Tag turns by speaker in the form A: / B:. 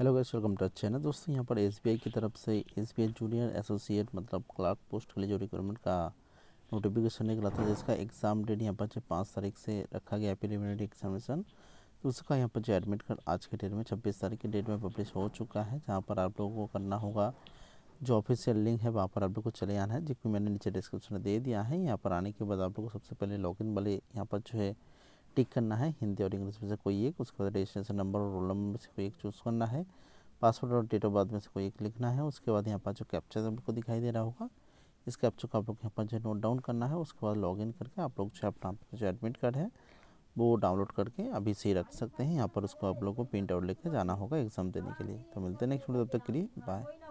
A: hello guys welcome to अच्छे ना दोस्तों यहाँ पर एसबीआई की तरफ से एसबीआई जूनियर एसोसिएट मतलब क्लार्क पोस्ट के लिए जो रिक्वायरमेंट का नोटिफिकेशन निकला था जिसका एग्ज़ाम डेट यहाँ पर पाँच तारीख से रखा गया प्रिलिमिनरी एग्जामिनेशन तो उसका यहाँ पर जो एडमिट कार्ड आज के डेट में छब्बीस तारीख के डेट में पब्लिश हो चुका है जहाँ पर आप लोगों को करना होगा जो ऑफिशियल लिंक है वहाँ पर आप लोग को चले आना है जो कि मैंने नीचे डिस्क्रिप्शन में दे दिया है यहाँ पर आने के बाद आप लोग को सबसे पहले लॉगिन वाले यहाँ पर जो है टिक करना है हिंदी और इंग्लिश में से कोई एक उसके बाद रजिस्ट्रेशन नंबर और रोल नंबर में से कोई एक चूज़ करना है पासवर्ड और डेट ऑफ बर्थ में से कोई एक लिखना है उसके बाद यहाँ पर जो कैप्चर आपको दिखाई दे रहा होगा इस कैप्चर को आप लोग यहाँ पर जो नोट डाउन करना है उसके बाद इन करके आप लोग जो अपना जो एडमिट कार्ड है वो डाउनलोड करके अभी से ही रख सकते हैं यहाँ पर उसको आप लोग को प्रिंट आउट लेकर जाना होगा एग्ज़ाम देने के लिए तो मिलते हैं नेक्स्ट वीडियो तब तक के लिए बाय